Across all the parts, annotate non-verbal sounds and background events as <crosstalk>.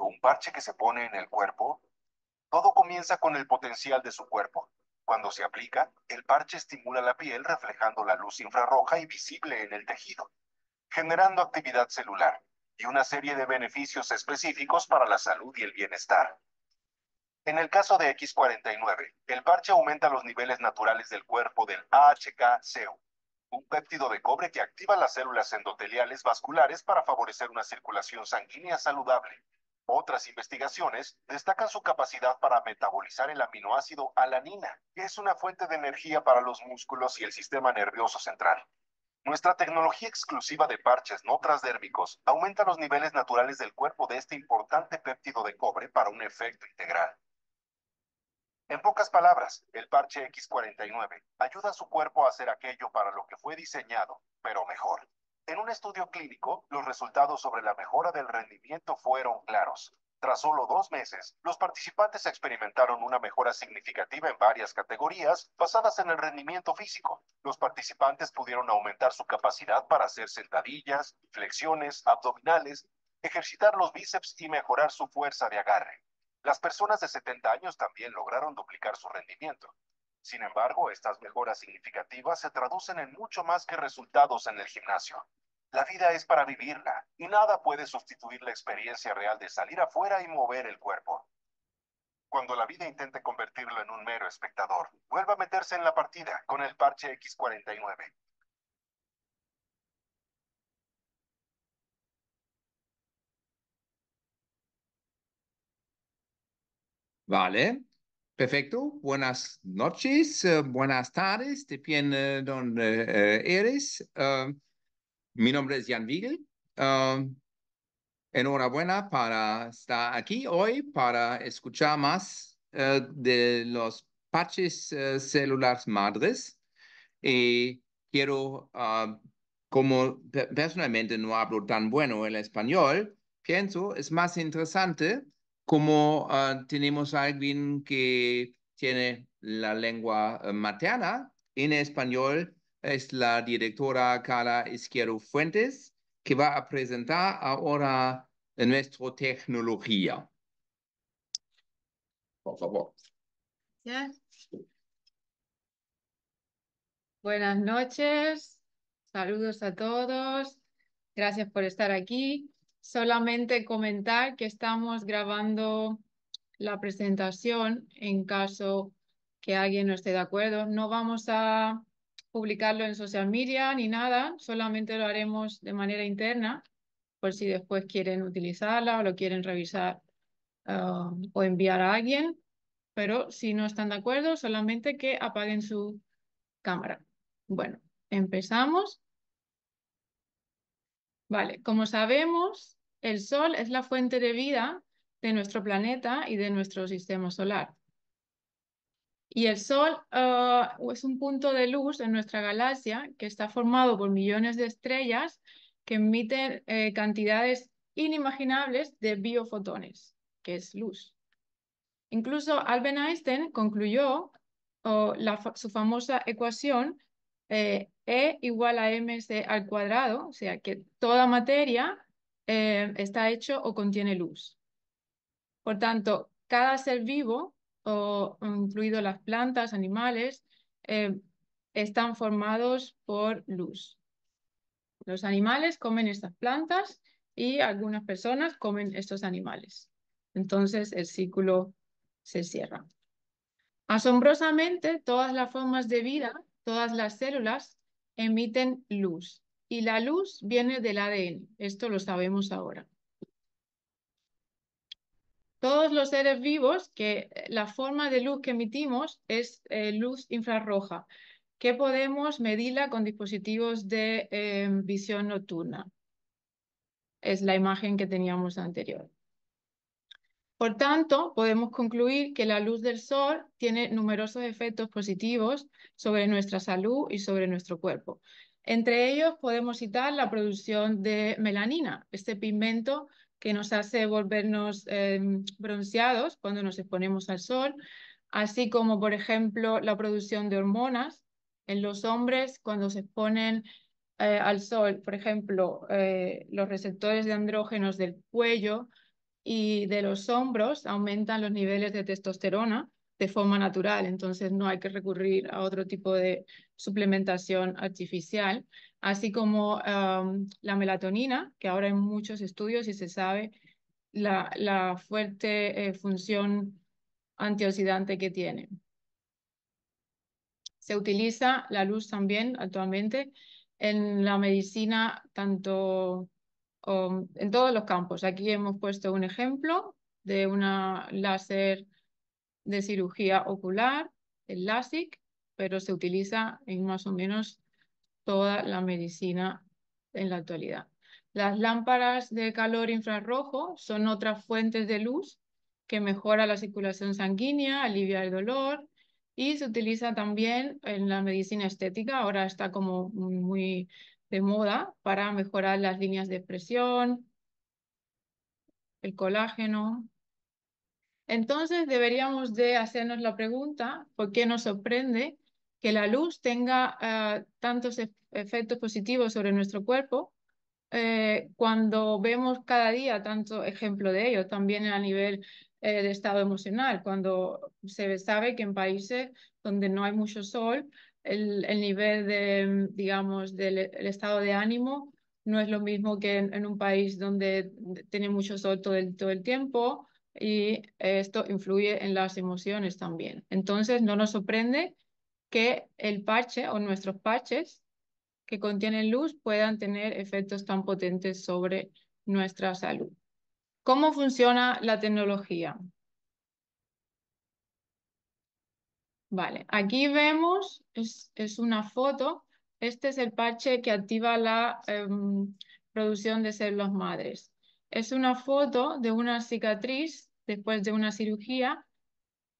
un parche que se pone en el cuerpo, todo comienza con el potencial de su cuerpo. Cuando se aplica, el parche estimula la piel reflejando la luz infrarroja y visible en el tejido, generando actividad celular y una serie de beneficios específicos para la salud y el bienestar. En el caso de X49, el parche aumenta los niveles naturales del cuerpo del ahk un péptido de cobre que activa las células endoteliales vasculares para favorecer una circulación sanguínea saludable. Otras investigaciones destacan su capacidad para metabolizar el aminoácido alanina, que es una fuente de energía para los músculos y el sistema nervioso central. Nuestra tecnología exclusiva de parches no transdérmicos aumenta los niveles naturales del cuerpo de este importante péptido de cobre para un efecto integral. En pocas palabras, el parche X49 ayuda a su cuerpo a hacer aquello para lo que fue diseñado, pero mejor. En un estudio clínico, los resultados sobre la mejora del rendimiento fueron claros. Tras solo dos meses, los participantes experimentaron una mejora significativa en varias categorías basadas en el rendimiento físico. Los participantes pudieron aumentar su capacidad para hacer sentadillas, flexiones, abdominales, ejercitar los bíceps y mejorar su fuerza de agarre. Las personas de 70 años también lograron duplicar su rendimiento. Sin embargo, estas mejoras significativas se traducen en mucho más que resultados en el gimnasio. La vida es para vivirla y nada puede sustituir la experiencia real de salir afuera y mover el cuerpo. Cuando la vida intente convertirlo en un mero espectador, vuelva a meterse en la partida con el parche X49. Vale, perfecto. Buenas noches, eh, buenas tardes, depende de dónde eh, eres. Eh, mi nombre es Jan Wiegel. enhorabuena para estar aquí hoy para escuchar más de los patches celulares madres. Y quiero, como personalmente no hablo tan bueno el español, pienso es más interesante como ah, tenemos a alguien que tiene la lengua eh, materna en español, es la directora Carla Izquierdo Fuentes, que va a presentar ahora nuestra tecnología. Por favor. Buenas noches, saludos a todos, gracias por estar aquí solamente comentar que estamos grabando la presentación en caso que alguien no esté de acuerdo. No vamos a publicarlo en social media ni nada, solamente lo haremos de manera interna por si después quieren utilizarla o lo quieren revisar ah, o enviar a alguien. Pero si no están de acuerdo, solamente que apaguen su cámara. Bueno, empezamos. Vale, como sabemos, el Sol es la fuente de vida de nuestro planeta y de nuestro sistema solar. Y el Sol ah, es un punto de luz en nuestra galaxia que está formado por millones de estrellas que emiten eh, cantidades inimaginables de biofotones, que es luz. Incluso Albert Einstein concluyó su famosa ecuación eh, e igual a mc al cuadrado, o sea que toda materia eh, está hecho o contiene luz. Por tanto, cada ser vivo, o incluido las plantas, animales, eh, están formados por luz. Los animales comen estas plantas y algunas personas comen estos animales. Entonces el círculo se cierra. Asombrosamente, todas las formas de vida todas las células emiten luz y la luz viene del ADN. Esto lo sabemos ahora. Todos los seres vivos, que eh, la forma de luz que emitimos es eh, luz infrarroja, que podemos medirla con dispositivos de em, visión nocturna. Es la imagen que teníamos anterior. Por tanto, podemos concluir que la luz del sol tiene numerosos efectos positivos sobre nuestra salud y sobre nuestro cuerpo. Entre ellos podemos citar la producción de melanina, este pigmento que nos hace volvernos em, bronceados cuando nos exponemos al sol, así como, por ejemplo, la producción de hormonas en los hombres cuando se exponen eh, al sol, por ejemplo, eh, los receptores de andrógenos del cuello, y de los hombros aumentan los niveles de testosterona de forma natural, entonces no hay que recurrir a otro tipo de suplementación artificial, así como la melatonina, que ahora hay muchos estudios y se sabe la, la fuerte eh, función antioxidante que tiene. Se utiliza la luz también actualmente en la medicina tanto en todos los campos. Aquí hemos puesto un ejemplo de un láser de cirugía ocular, el LASIK, pero se utiliza en más o menos toda la medicina en la actualidad. Las lámparas de calor infrarrojo son otras fuentes de luz que mejora la circulación sanguínea, alivia el dolor y se utiliza también en la medicina estética. Ahora está como muy de moda para mejorar las líneas de expresión, el colágeno. Entonces deberíamos de hacernos la pregunta, ¿por qué nos sorprende que la luz tenga ah, tantos efectos positivos sobre nuestro cuerpo eh, cuando vemos cada día tanto ejemplo de ello, también a nivel eh, de estado emocional, cuando se sabe que en países donde no hay mucho sol, el, nivel de, digamos, del estado de ánimo no es lo mismo que en, un país donde tiene mucho sol todo el, todo el tiempo y esto influye en las emociones también. Entonces, no nos sorprende que el parche o nuestros parches que contienen luz puedan tener efectos tan potentes sobre nuestra salud. ¿Cómo funciona la tecnología? Vale, aquí vemos, es, una foto, este es el parche que activa la em, producción de células madres. Es una foto de una cicatriz después de una cirugía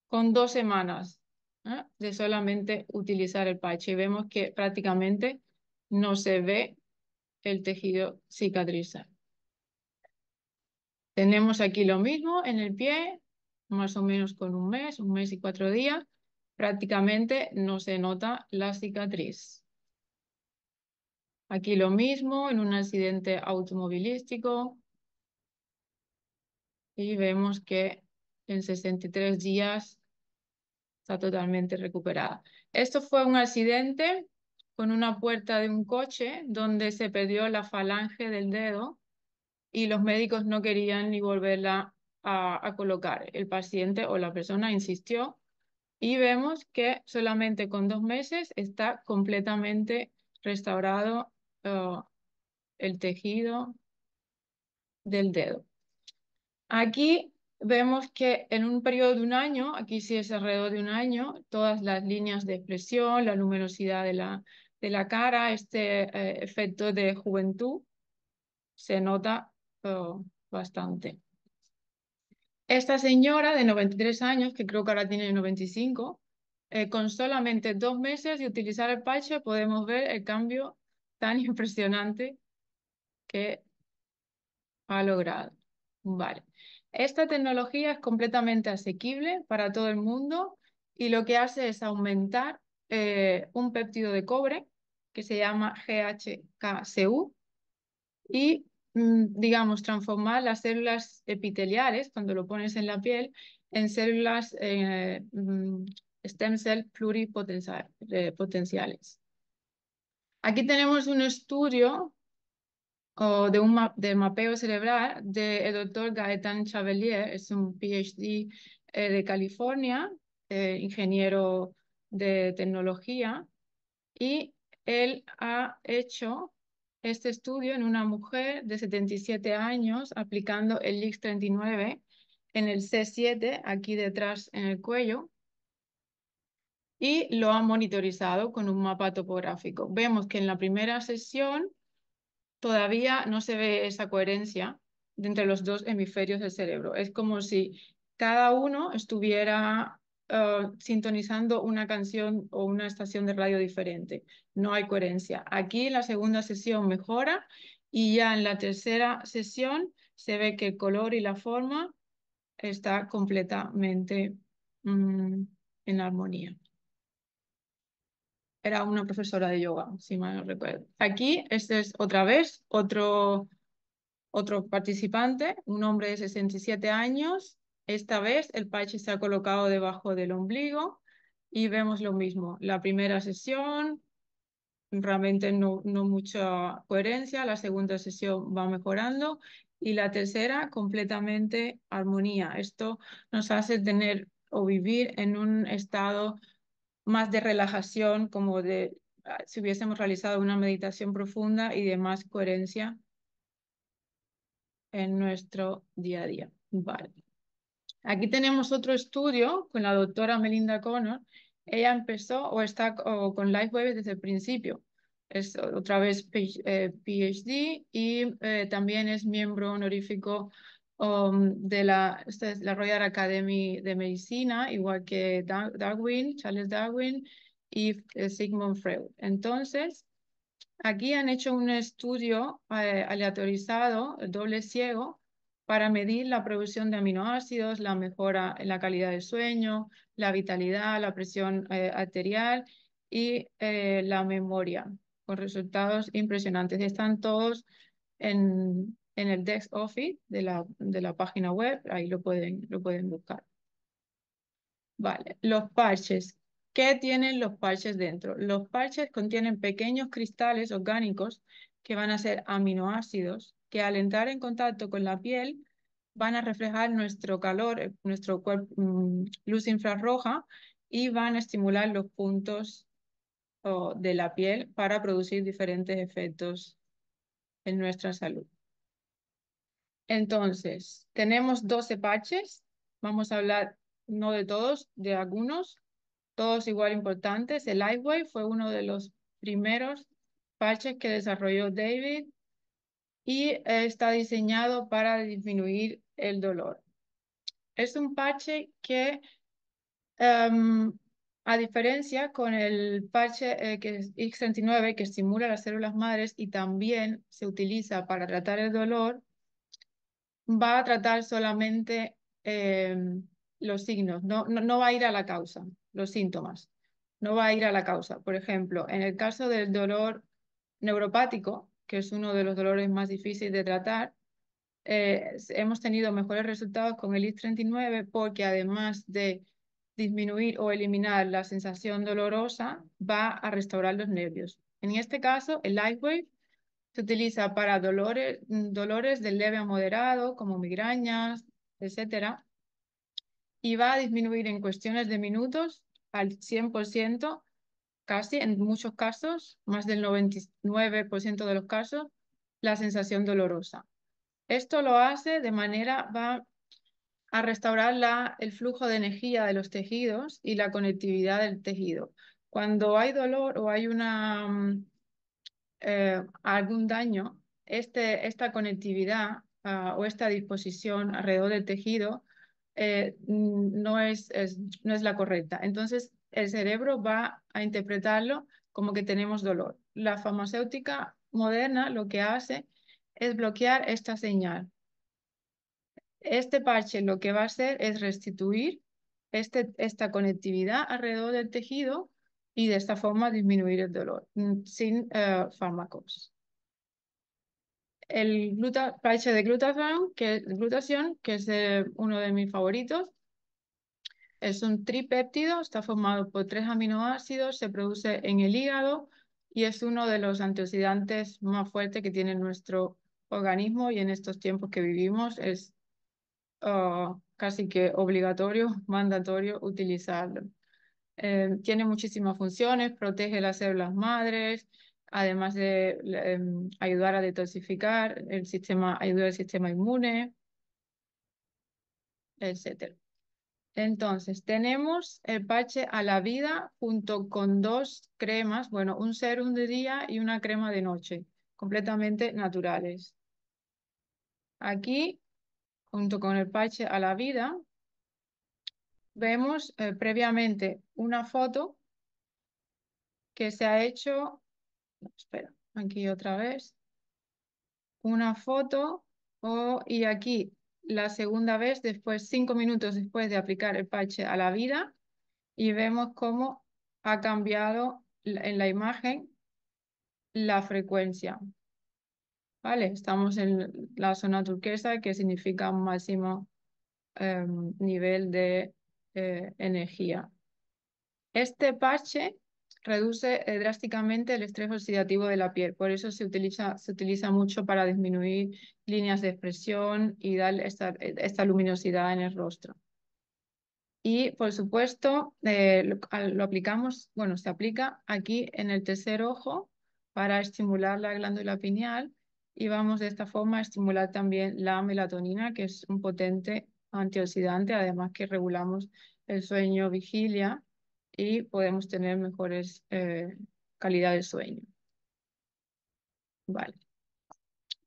con dos semanas ¿eh? de solamente utilizar el parche. Y vemos que prácticamente no se ve el tejido cicatrizal. Tenemos aquí lo mismo en el pie, más o menos con un mes, un mes y cuatro días prácticamente no se nota la cicatriz. Aquí lo mismo en un accidente automovilístico. Y vemos que en 63 días está totalmente recuperada. Esto fue un accidente con una puerta de un coche donde se perdió la falange del dedo y los médicos no querían ni volverla a, colocar. El paciente o la persona insistió y vemos que solamente con dos meses está completamente restaurado eh, el tejido del dedo. Aquí vemos que en un periodo de un año, aquí sí es alrededor de un año, todas las líneas de expresión, la luminosidad de la, de la cara, este eh, efecto de juventud se nota eh, bastante. Esta señora de 93 años, que creo que ahora tiene 95, eh, con solamente dos meses de utilizar el parche podemos ver el cambio tan <laughs> impresionante que ha logrado. Vale. Esta tecnología es completamente asequible para todo el mundo y lo que hace es aumentar eh, un péptido de cobre que se llama GHKCU y Mm, digamos, transformar las células epiteliales, cuando lo pones en la piel, en células eh, mm, stem cell pluripotenciales. Eh, Aquí tenemos un estudio o de un mapeo cerebral del de doctor Gaetan Chavelier, es un PhD eh, de California, ingeniero de tecnología, y él ha hecho este estudio en una mujer de 77 años aplicando el LIX39 en el C7, aquí detrás en el cuello, y lo ha monitorizado con un mapa topográfico. Vemos que en la primera sesión todavía no se ve esa coherencia entre los dos hemisferios del cerebro. Es como si cada uno estuviera eh, sintonizando una canción o una estación de radio diferente. No hay coherencia. Aquí la segunda sesión mejora y ya en la tercera sesión se ve que el color y la forma está completamente mm, en armonía. Era una profesora de yoga, si mal no recuerdo. Aquí, este es otra vez otro, otro participante, un hombre de 67 años, esta vez el parche se ha colocado debajo del ombligo y vemos lo mismo. La primera sesión realmente no, no mucha coherencia, la segunda sesión va mejorando y la tercera completamente armonía. Esto nos hace tener o vivir en un estado más de relajación, como de ah, si hubiésemos realizado una meditación profunda y de más coherencia en nuestro día a día. Vale. Aquí tenemos otro estudio con la doctora Melinda Connor. Ella empezó o está o, con web desde el principio. Es otra vez PhD eh, y eh, también es miembro honorífico um, de la, la, Royal Academy de Medicina, igual que Darwin, Charles Darwin y eh, Sigmund Freud. Entonces, aquí han hecho un estudio aleatorizado, doble ciego, para medir la producción de aminoácidos, la mejora en la calidad del sueño, la vitalidad, la presión eh, arterial y eh, la memoria, con resultados impresionantes. Están todos en, el desk Office de la, de la, página web, ahí lo pueden, lo pueden buscar. Vale, los parches. ¿Qué tienen los parches dentro? Los parches contienen pequeños cristales orgánicos que van a ser aminoácidos que al entrar en contacto con la piel van a reflejar nuestro calor, eh, nuestro cuerpo, mm, luz infrarroja y van a estimular los puntos de la piel para producir diferentes efectos en nuestra salud. Entonces, tenemos 12 patches. Vamos a hablar no de todos, de algunos, todos igual importantes. El lightweight fue uno de los primeros patches que desarrolló David y está diseñado para disminuir el dolor. Es un parche que, em, a diferencia con el parche eh, X39 que estimula las células madres y también se utiliza para tratar el dolor, va a tratar solamente em, los signos, no, no va a ir a la causa, los síntomas, no va a ir a la causa. Por ejemplo, en el caso del dolor neuropático, que es uno de los dolores más difíciles de tratar, eh, hemos tenido mejores resultados con el i 39 porque además de disminuir o eliminar la sensación dolorosa, va a restaurar los nervios. En este caso, el Lightwave se utiliza para dolores, mm, dolores de leve a moderado, como migrañas, etc. Y va a disminuir en cuestiones de minutos al 100% casi en muchos casos, más del 99% de los casos, la sensación dolorosa. Esto lo hace de manera, va a restaurar la, el flujo de energía de los tejidos y la conectividad del tejido. Cuando hay dolor o hay una, mm, eh, algún daño, este, esta conectividad ah, o esta disposición alrededor del tejido eh, mm, no, es, no es la correcta. Entonces, el cerebro va a interpretarlo como que tenemos dolor. La farmacéutica moderna lo que hace es bloquear esta señal. Este parche lo que va a hacer es restituir este, esta conectividad alrededor del tejido y de esta forma disminuir el dolor mm, sin eh, fármacos. El parche de glutatión, que, glutación, que es uno de mis favoritos, es un tripéptido, está formado por tres aminoácidos, se produce en el hígado y es uno de los antioxidantes más fuertes que tiene nuestro organismo y en estos tiempos que vivimos es ah, casi que obligatorio, <laughs> mandatorio utilizarlo. Eh, tiene muchísimas funciones, protege las células madres, además de em, ayudar a detoxificar el sistema, ayudar al sistema inmune, etcétera. Entonces, tenemos el parche a la vida junto con dos cremas, bueno, un serum de día y una crema de noche, completamente naturales. Aquí, junto con el parche a la vida, vemos eh, previamente una foto que se ha hecho, espera, aquí otra vez, una foto oh, y aquí la segunda vez, después cinco minutos después de aplicar el parche a la vida, y vemos cómo ha cambiado en la imagen la frecuencia. ¿Vale? Estamos en la zona turquesa, que significa un máximo em, nivel de eh, energía. Este parche reduce eh, drásticamente el estrés oxidativo de la piel. Por eso se utiliza, se utiliza mucho para disminuir líneas de expresión y dar esta, luminosidad en el rostro. Y por supuesto, eh, lo, aplicamos, bueno, se aplica aquí en el tercer ojo para estimular la glándula pineal y vamos de esta forma a estimular también la melatonina, que es un potente antioxidante, además que regulamos el sueño vigilia y podemos tener mejores eh, calidad de sueño. Vale.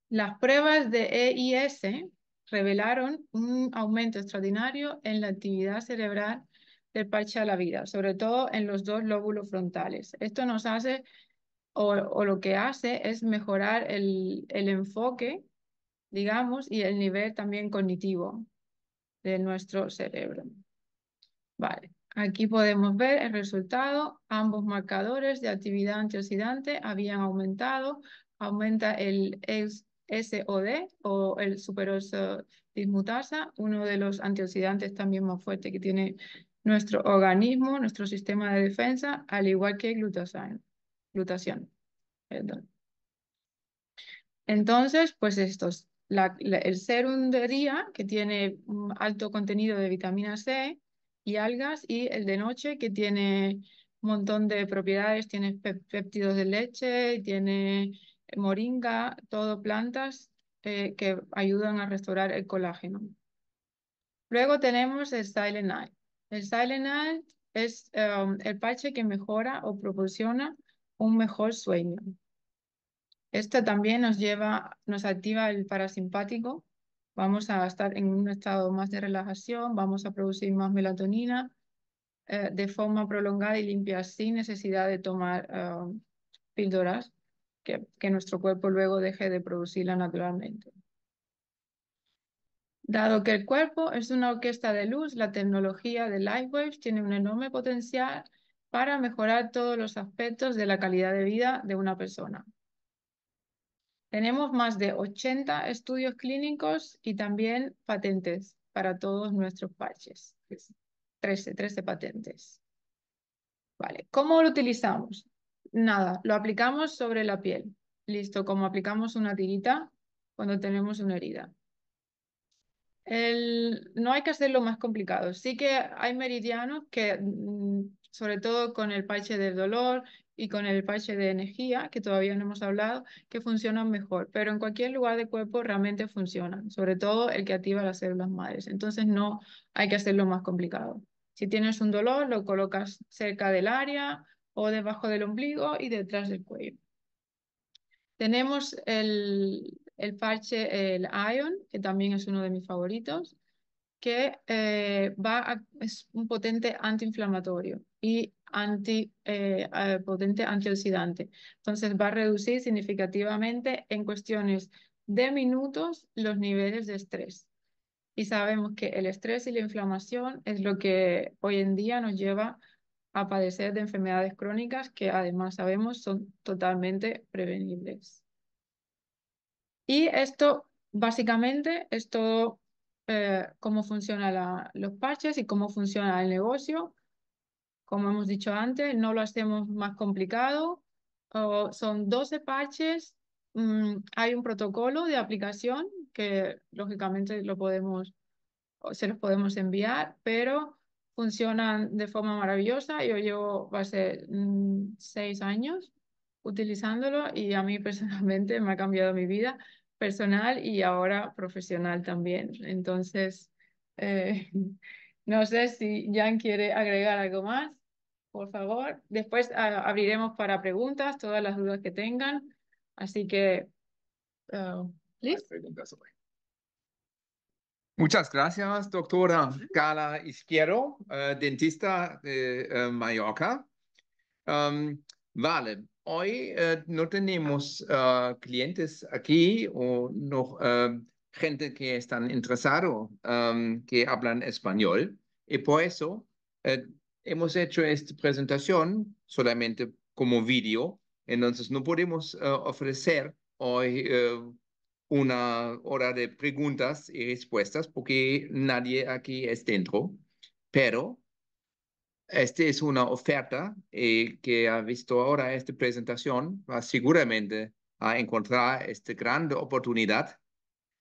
Las pruebas de EIS revelaron un aumento extraordinario en la actividad cerebral del parche a la vida, sobre todo en los dos lóbulos frontales. Esto nos hace, o, lo que hace, es mejorar el, el enfoque, digamos, y el nivel también cognitivo de nuestro cerebro. Vale. Aquí podemos ver el resultado. Ambos marcadores de actividad antioxidante habían aumentado. Aumenta el SOD o el superóxido dismutasa, uno de los antioxidantes también más fuertes que tiene nuestro organismo, nuestro sistema de defensa, al igual que glutación. Entonces, pues estos, el serum de día, que tiene alto contenido de vitamina C, y algas, y el de noche, que tiene un montón de propiedades, tiene péptidos de leche, tiene moringa, todo plantas eh, que ayudan a restaurar el colágeno. Luego tenemos el Silent Night. El Silent Night es um, el parche que mejora o proporciona un mejor sueño. Esto también nos lleva, nos activa el parasimpático vamos a estar en un estado más de relajación, vamos a producir más melatonina eh, de forma prolongada y limpia sin necesidad de tomar eh, píldoras que, que nuestro cuerpo luego deje de producirla naturalmente. Dado que el cuerpo es una orquesta de luz, la tecnología de Lightwave tiene un enorme potencial para mejorar todos los aspectos de la calidad de vida de una persona. Tenemos más de 80 estudios clínicos y también patentes para todos nuestros parches. 13, 13 patentes. Vale, ¿cómo lo utilizamos? Nada, lo aplicamos sobre la piel. Listo, como aplicamos una tirita cuando tenemos una herida. El, no hay que hacerlo más complicado. Sí que hay meridianos que, mm, sobre todo con el parche del dolor y con el parche de energía, que todavía no hemos hablado, que funcionan mejor, pero en cualquier lugar del cuerpo realmente funcionan, sobre todo el que activa las células madres. Entonces no hay que hacerlo más complicado. Si tienes un dolor, lo colocas cerca del área o debajo del ombligo y detrás del cuello. Tenemos el, el parche, el Ion, que también es uno de mis favoritos, que eh, va es un potente antiinflamatorio y anti, eh, eh, potente antioxidante. Entonces va a reducir significativamente en cuestiones de minutos los niveles de estrés. Y sabemos que el estrés y la inflamación es lo que hoy en día nos lleva a padecer de enfermedades crónicas que además sabemos son totalmente prevenibles. Y esto básicamente es todo eh, cómo funcionan los parches y cómo funciona el negocio. Como hemos dicho antes, no lo hacemos más complicado. Oh, son 12 parches. Mm, hay un protocolo de aplicación que lógicamente lo podemos, se los podemos enviar, pero funcionan de forma maravillosa. Yo llevo, va a ser mm, seis años utilizándolo y a mí <laughs> personalmente me ha cambiado mi vida personal y ahora profesional también. Entonces, eh, <laughs> no sé si Jan quiere agregar algo más, por favor. Después ah, abriremos para preguntas, todas las dudas que tengan. Así que, ah, Muchas gracias, doctora Gala Izquierdo, eh, dentista de eh, Mallorca. Um, vale, hoy eh, no tenemos ah, clientes aquí o no, eh, gente que están interesada, em, que hablan español y por eso eh, hemos hecho esta presentación solamente como vídeo, entonces no podemos ofrecer hoy una hora de preguntas y respuestas porque nadie aquí es dentro, pero esta es una oferta eh, que ha visto ahora esta presentación, va ah, seguramente a encontrar esta gran oportunidad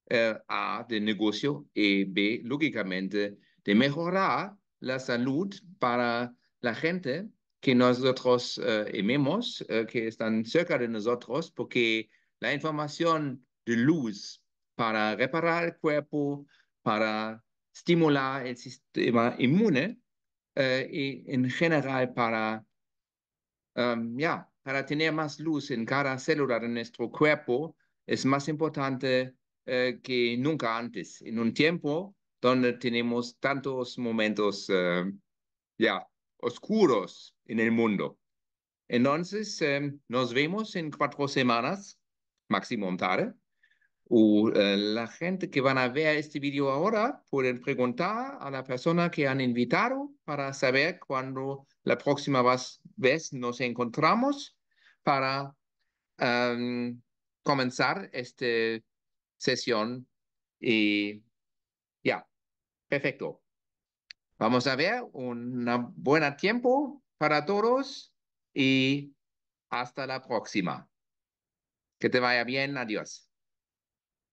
eh, A ah, de negocio y B, lógicamente, de mejorar la salud para la gente que nosotros eh, amamos, que están cerca de nosotros, porque la información de luz para reparar el cuerpo, para estimular el sistema inmune, eh, y en general para, em, para tener más luz en cada célula de nuestro cuerpo es más importante eh, que nunca antes, en un tiempo donde tenemos tantos momentos em, ya oscuros en el mundo. Entonces, em, nos vemos en cuatro semanas, máximo tarde o eh, la gente que van a ver este vídeo ahora pueden preguntar a la persona que han invitado para saber cuándo la próxima vez nos encontramos para em, comenzar esta sesión. Y ya, perfecto. Vamos a ver un buen tiempo para todos y hasta la próxima. Que te vaya bien, adiós.